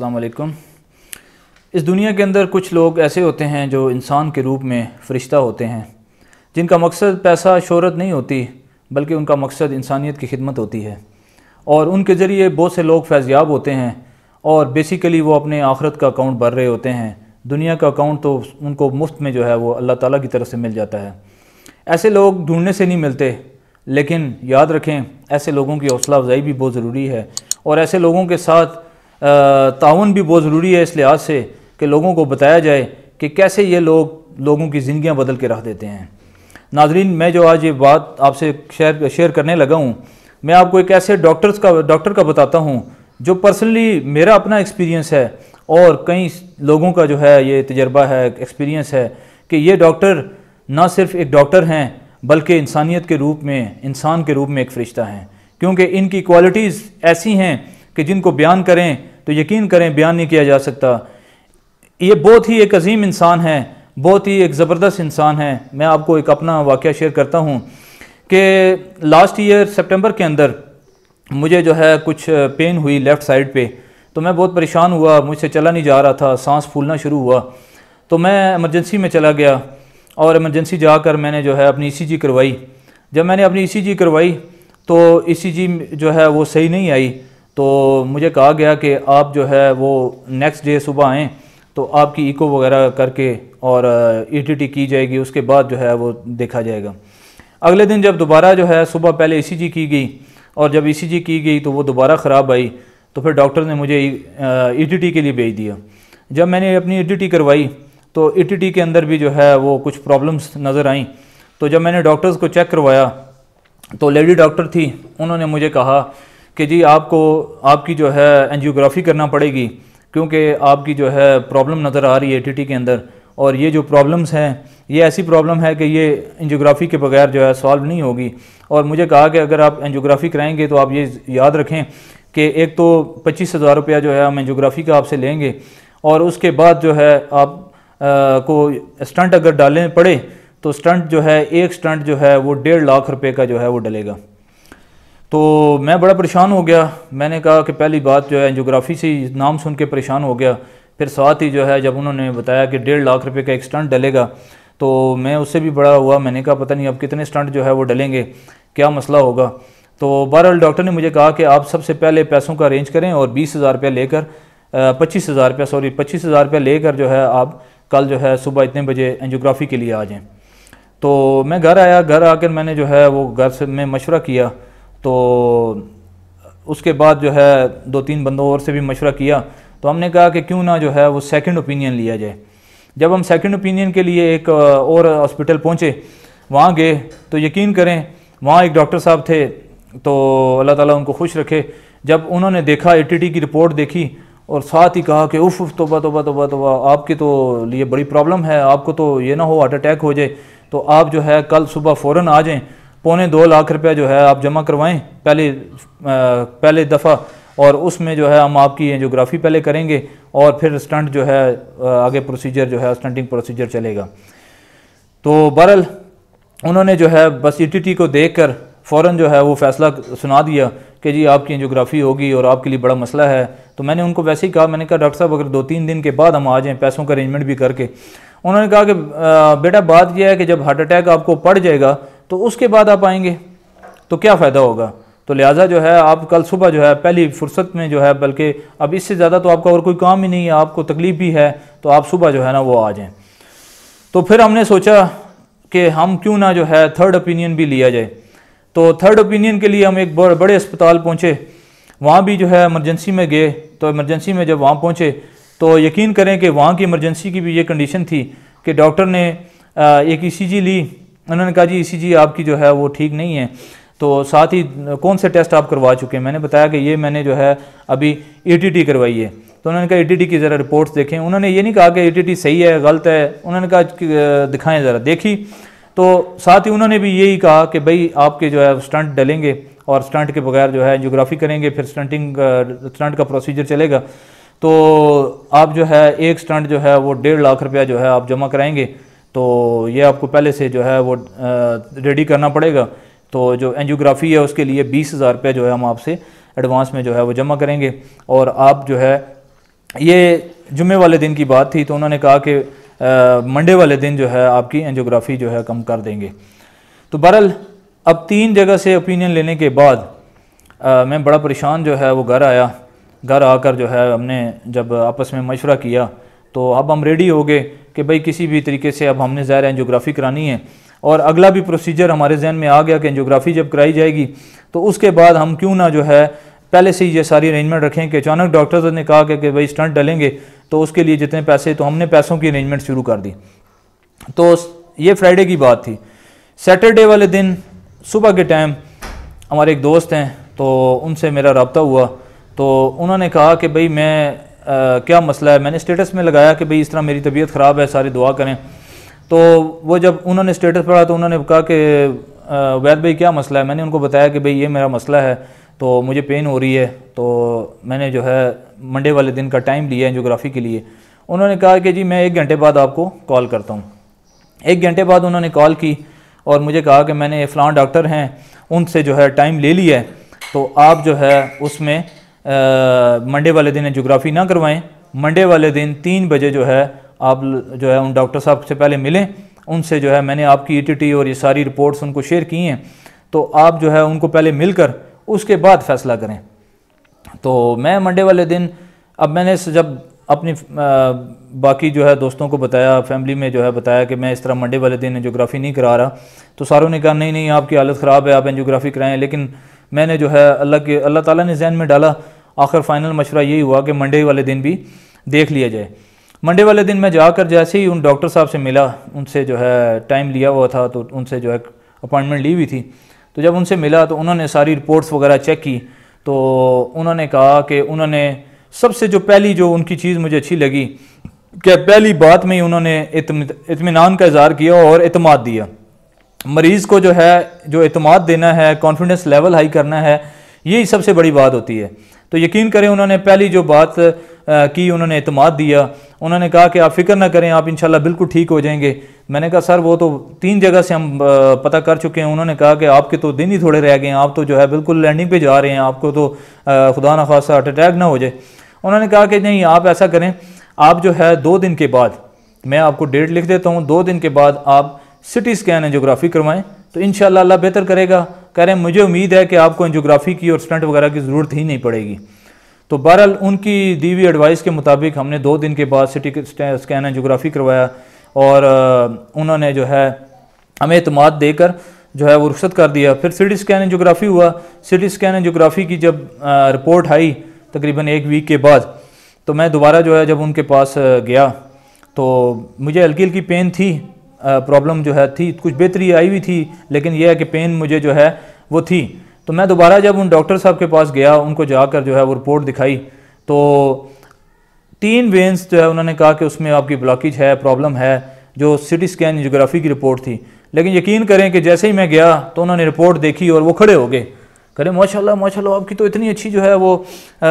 अस्सलाम इस दुनिया के अंदर कुछ लोग ऐसे होते हैं जो इंसान के रूप में फ़रिश्ता होते हैं जिनका मकसद पैसा शहरत नहीं होती बल्कि उनका मकसद इंसानियत की खिदमत होती है और उनके ज़रिए बहुत से लोग फैज़याब होते हैं और बेसिकली वो अपने आखरत का अकाउंट भर रहे होते हैं दुनिया का अकाउंट तो उनको मुफ्त में जो है वो अल्लाह ताला की तरफ से मिल जाता है ऐसे लोग ढूंढने से नहीं मिलते लेकिन याद रखें ऐसे लोगों की हौसला अफजाई भी बहुत ज़रूरी है और ऐसे लोगों के साथ ताउन भी बहुत ज़रूरी है इस लिहाज से कि लोगों को बताया जाए कि कैसे ये लोग लोगों की ज़िंदियाँ बदल के रख देते हैं नाजरीन मैं जो आज ये बात आपसे शेयर शेयर करने लगा हूँ मैं आपको एक ऐसे डॉक्टर्स का डॉक्टर का बताता हूँ जो पर्सनली मेरा अपना एक्सपीरियंस है और कई लोगों का जो है ये तजर्बा है एक्सपीरियंस है कि ये डॉक्टर ना सिर्फ एक डॉक्टर हैं बल्कि इंसानियत के रूप में इंसान के रूप में एक फ़रिश्ता हैं क्योंकि इनकी क्वालिटीज़ ऐसी हैं कि जिनको बयान करें तो यकीन करें बयान नहीं किया जा सकता ये बहुत ही एक अजीम इंसान है बहुत ही एक ज़बरदस्त इंसान है मैं आपको एक अपना वाक़ शेयर करता हूँ कि लास्ट ईयर सेप्टेम्बर के अंदर मुझे जो है कुछ पेन हुई लेफ़्ट साइड पर तो मैं बहुत परेशान हुआ मुझसे चला नहीं जा रहा था सांस फूलना शुरू हुआ तो मैं इमरजेंसी में चला गया और इमरजेंसी जाकर मैंने जो है अपनी ईसीजी e करवाई जब मैंने अपनी ईसीजी e करवाई तो ईसीजी e जो है वो सही नहीं आई तो मुझे कहा गया कि आप जो है वो नेक्स्ट डे सुबह आएँ तो आपकी इको वगैरह करके और ईटीटी uh, e की जाएगी उसके बाद जो है वो देखा जाएगा अगले दिन जब दोबारा जो है सुबह पहले ईसीजी e की गई और जब ईसीजी e की गई तो वो दोबारा ख़राब आई तो फिर डॉक्टर ने मुझे ईटीटी uh, के लिए भेज दिया जब मैंने अपनी ईटीटी करवाई तो ईटीटी के अंदर भी जो है वो कुछ प्रॉब्लम्स नज़र आई तो जब मैंने डॉक्टर्स को चेक करवाया तो लेडी डॉक्टर थी उन्होंने मुझे कहा कि जी आपको आपकी जो है एनजियोग्राफी करना पड़ेगी क्योंकि आपकी जो है प्रॉब्लम नज़र आ रही है टी के अंदर और ये जो प्रॉब्लम्स हैं ये ऐसी प्रॉब्लम है कि ये एनजियोग्राफी के बगैर जो है सॉल्व नहीं होगी और मुझे कहा कि अगर आप एनजियोग्राफी कराएंगे तो आप ये याद रखें कि एक तो पच्चीस हज़ार रुपया जो है हम एनजियोग्राफी का आपसे लेंगे और उसके बाद जो है आप आ, को स्टंट अगर डालने पड़े तो स्टंट जो है एक स्टंट जो है वो डेढ़ लाख रुपये का जो है वो डलेगा तो मैं बड़ा परेशान हो गया मैंने कहा कि पहली बात जो है एनजियोग्राफी से ही नाम सुन के परेशान हो गया फिर साथ ही जो है जब उन्होंने बताया कि डेढ़ लाख रुपए का एक स्टंट डलेगा तो मैं उससे भी बड़ा हुआ मैंने कहा पता नहीं अब कितने स्टंट जो है वो डलेंगे क्या मसला होगा तो बहरहाल डॉक्टर ने मुझे कहा कि आप सबसे पहले पैसों का अरेंज करें और बीस हज़ार रुपया लेकर पच्चीस हज़ार रुपया सॉरी पच्चीस हज़ार रुपया लेकर जो है आप कल जो है सुबह इतने बजे एंजियोग्राफी के लिए आ जाएँ तो मैं घर आया घर आकर मैंने जो है वो घर से मैं मशवरा किया तो उसके बाद जो है दो तीन बंदों और से भी मशवरा किया तो हमने कहा कि क्यों ना जो है वो सेकंड ओपिनियन लिया जाए जब हम सेकंड ओपिनियन के लिए एक और हॉस्पिटल पहुँचे वहाँ गए तो यकीन करें वहाँ एक डॉक्टर साहब थे तो अल्लाह ताला उनको खुश रखे जब उन्होंने देखा एटीटी की रिपोर्ट देखी और साथ ही कहा कि उफ उफ तोबा तोबा तोबा तोबा आपके तो लिए बड़ी प्रॉब्लम है आपको तो ये ना हो हार्ट अटैक हो जाए तो आप जो है कल सुबह फ़ौर आ जाएँ पौने दो लाख रुपया जो है आप जमा करवाएं पहले पहले दफ़ा और उसमें जो है हम आपकी एंजियोग्राफी पहले करेंगे और फिर स्टंट जो है आगे प्रोसीजर जो है स्टंटिंग प्रोसीजर चलेगा तो बहरल उन्होंने जो है बस ई को देख कर फ़ौर जो है वो फैसला सुना दिया कि जी आपकी एंजियोग्राफी होगी और आपके लिए बड़ा मसला है तो मैंने उनको वैसे ही कहा मैंने कहा डॉक्टर साहब अगर दो तीन दिन के बाद हम आ जाएँ पैसों का अरेंजमेंट भी करके उन्होंने कहा कि बेटा बात यह है कि जब हार्ट अटैक आपको पड़ जाएगा तो उसके बाद आप आएंगे तो क्या फ़ायदा होगा तो लिहाजा जो है आप कल सुबह जो है पहली फुर्सत में जो है बल्कि अब इससे ज़्यादा तो आपका और कोई काम ही नहीं है आपको तकलीफ़ भी है तो आप सुबह जो है ना वो आ जाएं तो फिर हमने सोचा कि हम क्यों ना जो है थर्ड ओपिनियन भी लिया जाए तो थर्ड ओपिनियन के लिए हम एक बड़े अस्पताल पहुँचे वहाँ भी जो है एमरजेंसी में गए तो एमरजेंसी में जब वहाँ पहुँचे तो यकीन करें कि वहाँ की इमरजेंसी की भी ये कंडीशन थी कि डॉक्टर ने एक ई e ली उन्होंने कहा जी ई आपकी जो है वो ठीक नहीं है तो साथ ही कौन से टेस्ट आप करवा चुके हैं मैंने बताया कि ये मैंने जो है अभी ई e करवाई है तो उन्होंने कहा ई e की ज़रा रिपोर्ट्स देखें उन्होंने ये नहीं कहा कि ई e सही है गलत है उन्होंने कहा दिखाएं ज़रा देखी तो साथ ही उन्होंने भी यही कहा कि भाई आपके जो है स्टंट डलेंगे और स्टंट के बगैर जो है जोग्राफी करेंगे फिर स्टंटिंग स्टंट का प्रोसीजर चलेगा तो आप जो है एक स्टंट जो है वो डेढ़ लाख रुपया जो है आप जमा कराएंगे तो ये आपको पहले से जो है वो रेडी करना पड़ेगा तो जो एनजियोग्राफी है उसके लिए बीस हज़ार रुपये जो है हम आपसे एडवांस में जो है वो जमा करेंगे और आप जो है ये जुम्मे वाले दिन की बात थी तो उन्होंने कहा कि मंडे वाले दिन जो है आपकी एनजियोग्राफी जो है कम कर देंगे तो बहरल अब तीन जगह से ओपिनियन लेने के बाद आ, मैं बड़ा परेशान जो है वो घर आया घर आकर जो है हमने जब आपस में मशवरा किया तो अब हम रेडी हो गए कि भाई किसी भी तरीके से अब हमने ज़ाहिर एंजियोग्राफी करानी है और अगला भी प्रोसीजर हमारे जहन में आ गया कि एंजियोग्राफी जब कराई जाएगी तो उसके बाद हम क्यों ना जो है पहले से ही ये सारी अरेंजमेंट रखें कि अचानक डॉक्टर्स ने कहा कि, कि भाई स्टंट डलेंगे तो उसके लिए जितने पैसे तो हमने पैसों की अरेंजमेंट शुरू कर दी तो ये फ्राइडे की बात थी सैटरडे वाले दिन सुबह के टाइम हमारे एक दोस्त हैं तो उनसे मेरा रबता हुआ तो उन्होंने कहा कि भाई मैं आ, क्या मसला है मैंने स्टेटस में लगाया कि भाई इस तरह मेरी तबीयत ख़राब है सारी दुआ करें तो वो जब उन्होंने स्टेटस पढ़ा तो उन्होंने कहा कि वैद भाई क्या मसला है मैंने उनको बताया कि भाई ये मेरा मसला है तो मुझे पेन हो रही है तो मैंने जो है मंडे वाले दिन का टाइम लिया है जोग्राफ़ी के लिए उन्होंने कहा कि जी मैं एक घंटे बाद आपको कॉल करता हूँ एक घंटे बाद उन्होंने कॉल की और मुझे कहा कि मैंने फ़लाँ डॉक्टर हैं उनसे जो है टाइम ले लिया है तो आप जो है उसमें मंडे वाले दिन जोग्राफ़ी ना करवाएं मंडे वाले दिन तीन बजे जो है आप जो है उन डॉक्टर साहब से पहले मिलें उनसे जो है मैंने आपकी ई e और ये सारी रिपोर्ट्स उनको शेयर की हैं तो आप जो है उनको पहले मिलकर उसके बाद फ़ैसला करें तो मैं मंडे वाले दिन अब मैंने जब अपनी बाकी जो है दोस्तों को बताया फैमिली में जो है बताया कि मैं इस तरह मंडे वाले दिन एंजियोग्राफी नहीं करा रहा तो सारों ने कहा नहीं नहीं आपकी हालत ख़राब है आप एंजियोग्राफी कराएं लेकिन मैंने जो है अल्लाह के अल्लाह ताला ने जहन में डाला आखिर फाइनल मशवरा यही हुआ कि मंडे वाले दिन भी देख लिया जाए मंडे वाले दिन मैं जाकर जैसे ही उन डॉक्टर साहब से मिला उनसे जो है टाइम लिया हुआ था तो उनसे जो है अपॉइंटमेंट ली हुई थी तो जब उनसे मिला तो उन्होंने सारी रिपोर्ट्स वगैरह चेक की तो उन्होंने कहा कि उन्होंने सबसे जो पहली जो उनकी चीज़ मुझे अच्छी लगी कि पहली बात में ही उन्होंने इतमान का इजहार किया और अतमाद दिया मरीज़ को जो है जो अतमाद देना है कॉन्फिडेंस लेवल हाई करना है यही सबसे बड़ी बात होती है तो यकीन करें उन्होंने पहली जो बात की उन्होंने अतमाद दिया उन्होंने कहा कि आप फ़िक्र ना करें आप इनशाला बिल्कुल ठीक हो जाएंगे मैंने कहा सर वो तो तीन जगह से हम पता कर चुके हैं उन्होंने कहा कि आपके तो दिन ही थोड़े रह गए हैं आप तो जो है बिल्कुल लैंडिंग पे जा रहे हैं आपको तो खुदा ना खासा हार्ट अटैक ना हो जाए उन्होंने कहा कि नहीं आप ऐसा करें आप जो है दो दिन के बाद मैं आपको डेट लिख देता हूँ दो दिन के बाद आप सिटी स्कैन एंजियोग्राफी करवाएँ तो इन अल्लाह बेहतर करेगा कह रहे हैं मुझे उम्मीद है कि आपको एनजियोग्राफी की और स्टंट वगैरह की ज़रूरत ही नहीं पड़ेगी तो बहरहाल उनकी दी हुई एडवाइस के मुताबिक हमने दो दिन के बाद सिटी स्कैन एनजियोग्राफी करवाया और उन्होंने जो है हमें अतमाद देकर जो है वो रुख्सत कर दिया फिर सिटी स्कैन एनजियोग्राफी हुआ सिटी स्कैन एनजियोग्राफी की जब रिपोर्ट आई तकरीबन एक वीक के बाद तो मैं दोबारा जो है जब उनके पास गया तो मुझे हल्की हल्की पेन थी प्रॉब्लम जो है थी कुछ बेहतरी आई हुई थी लेकिन यह है कि पेन मुझे जो है वो थी तो मैं दोबारा जब उन डॉक्टर साहब के पास गया उनको जाकर जो है वो रिपोर्ट दिखाई तो तीन वेंस जो है उन्होंने कहा कि उसमें आपकी ब्लॉकेज है प्रॉब्लम है जो सिटी स्कैन जोग्राफी की रिपोर्ट थी लेकिन यकीन करें कि जैसे ही मैं गया तो उन्होंने रिपोर्ट देखी और वो खड़े हो गए करें माशाल्लाह माशाल्लाह आपकी तो इतनी अच्छी जो है वो आ,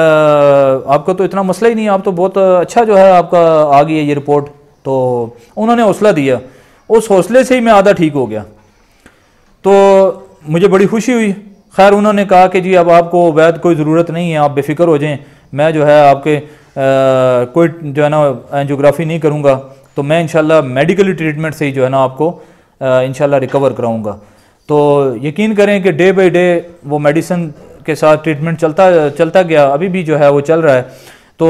आपका तो इतना मसला ही नहीं आप तो बहुत अच्छा जो है आपका आ गई है ये रिपोर्ट तो उन्होंने हौसला दिया उस हौसले से ही मैं आधा ठीक हो गया तो मुझे बड़ी खुशी हुई खैर उन्होंने कहा कि जी अब आपको वैद कोई ज़रूरत नहीं है आप बेफिक्र हो जाएं मैं जो है आपके आ, कोई जो है ना एंजियोग्राफी नहीं करूँगा तो मैं इनशाला मेडिकली ट्रीटमेंट से ही जो है ना आपको इनशाला रिकवर कराऊँगा तो यकीन करें कि डे बाई डे वो मेडिसिन के साथ ट्रीटमेंट चलता चलता गया अभी भी जो है वो चल रहा है तो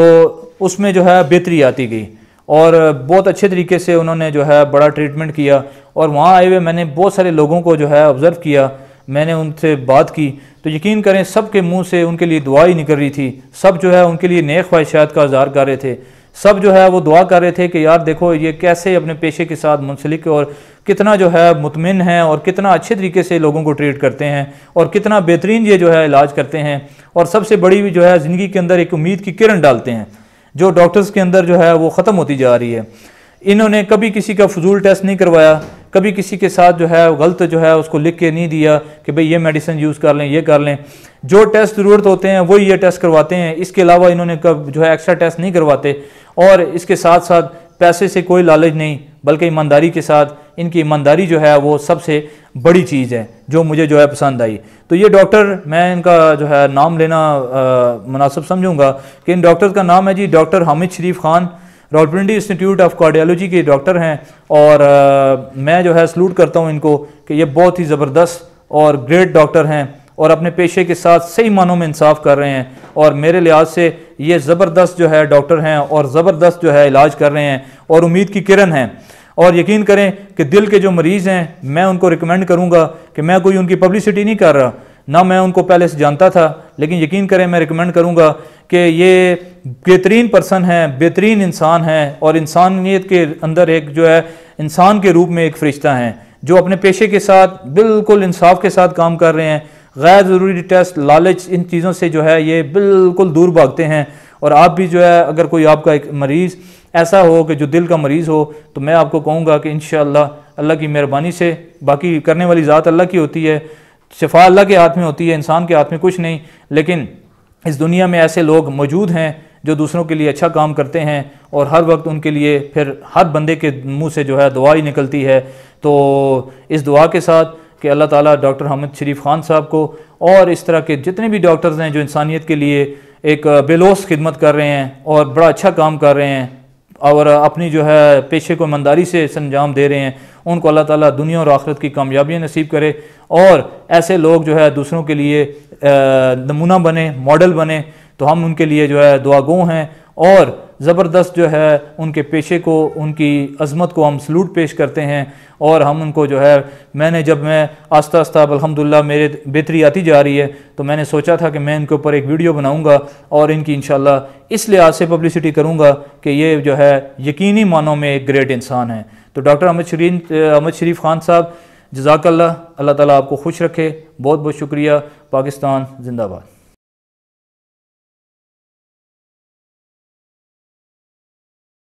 उसमें जो है बेहतरी आती गई और बहुत अच्छे तरीके से उन्होंने जो है बड़ा ट्रीटमेंट किया और वहाँ आए हुए मैंने बहुत सारे लोगों को जो है ऑब्ज़र्व किया मैंने उनसे बात की तो यकीन करें सब के मुंह से उनके लिए दुआ ही निकल रही थी सब जो है उनके लिए नए ख्वाहिशात का इजहार कर रहे थे सब जो है वो दुआ कर रहे थे कि यार देखो ये कैसे अपने पेशे के साथ मुंसलिक और कितना जो है मुतमिन है और कितना अच्छे तरीके से लोगों को ट्रीट करते हैं और कितना बेहतरीन ये जो है इलाज करते हैं और सबसे बड़ी भी जो है ज़िंदगी के अंदर एक उम्मीद की किरण डालते हैं जो डॉक्टर्स के अंदर जो है वो ख़त्म होती जा रही है इन्होंने कभी किसी का फजूल टेस्ट नहीं करवाया कभी किसी के साथ जो है गलत जो है उसको लिख के नहीं दिया कि भाई ये मेडिसिन यूज़ कर लें ये कर लें जो टेस्ट ज़रूरत होते हैं वही ये टेस्ट करवाते हैं इसके अलावा इन्होंने कब जो है एक्स्ट्रा टेस्ट नहीं करवाते और इसके साथ साथ पैसे से कोई लालच नहीं बल्कि ईमानदारी के साथ इनकी ईमानदारी जो है वो सबसे बड़ी चीज़ है जो मुझे जो है पसंद आई तो ये डॉक्टर मैं इनका जो है नाम लेना मुनासब समझूंगा कि इन डॉक्टर का नाम है जी doctor Hamid Sharif Khan Rawalpindi institute of cardiology के डॉक्टर हैं और आ, मैं जो है सलूट करता हूँ इनको कि ये बहुत ही ज़बरदस्त और ग्रेट डॉक्टर हैं और अपने पेशे के साथ सही मानों में इंसाफ कर रहे हैं और मेरे लिहाज से ये ज़बरदस्त जो है डॉक्टर हैं और ज़बरदस्त जो है इलाज कर रहे हैं और उम्मीद की किरण हैं और यकीन करें कि दिल के जो मरीज़ हैं मैं उनको रिकमेंड करूँगा कि मैं कोई उनकी पब्लिसिटी नहीं कर रहा ना मैं उनको पहले से जानता था लेकिन यकीन करें मैं रिकमेंड करूँगा कि ये बेहतरीन पर्सन हैं बेहतरीन इंसान हैं और इंसानियत के अंदर एक जो है इंसान के रूप में एक फरिश्ता हैं जो अपने पेशे के साथ बिल्कुल इंसाफ के साथ काम कर रहे हैं गैर ज़रूरी टेस्ट लालच इन चीज़ों से जो है ये बिल्कुल दूर भागते हैं और आप भी जो है अगर कोई आपका एक मरीज़ ऐसा हो कि जो दिल का मरीज़ हो तो मैं आपको कहूँगा कि इन अल्लाह की मेहरबानी से बाकी करने वाली ज़ात अल्लाह की होती है शफा अल्लाह के हाथ में होती है इंसान के हाथ में कुछ नहीं लेकिन इस दुनिया में ऐसे लोग मौजूद हैं जो दूसरों के लिए अच्छा काम करते हैं और हर वक्त उनके लिए फिर हर बंदे के मुंह से जो है दुआ ही निकलती है तो इस दुआ के साथ कि अल्लाह ताला डॉक्टर हमद शरीफ खान साहब को और इस तरह के जितने भी डॉक्टर्स हैं जो इंसानियत के लिए एक बेलोस खिदमत कर रहे हैं और बड़ा अच्छा काम कर रहे हैं और अपनी जो है पेशे को ईमानदारी से संजाम दे रहे हैं उनको अल्लाह ताला दुनिया और आखरत की कामयाबियाँ नसीब करे और ऐसे लोग जो है दूसरों के लिए नमूना बने मॉडल बने तो हम उनके लिए जो है दुआगो हैं और ज़बरदस्त जो है उनके पेशे को उनकी अज़मत को हम सलूट पेश करते हैं और हम उनको जो है मैंने जब मैं आस्ता आस्ता अलहमदिल्ला मेरे बेहतरी आती जा रही है तो मैंने सोचा था कि मैं इनके ऊपर एक वीडियो बनाऊँगा और इनकी इन इस लिहाज से पब्लिसिटी करूँगा कि ये जो है यकीनी मानों में एक ग्रेट इंसान है तो डॉक्टर अहमद शरीन अहमद शरीफ खान साहब जजाकल्ला अल्लाह ताली आपको खुश रखे बहुत बहुत शुक्रिया पाकिस्तान जिंदाबाद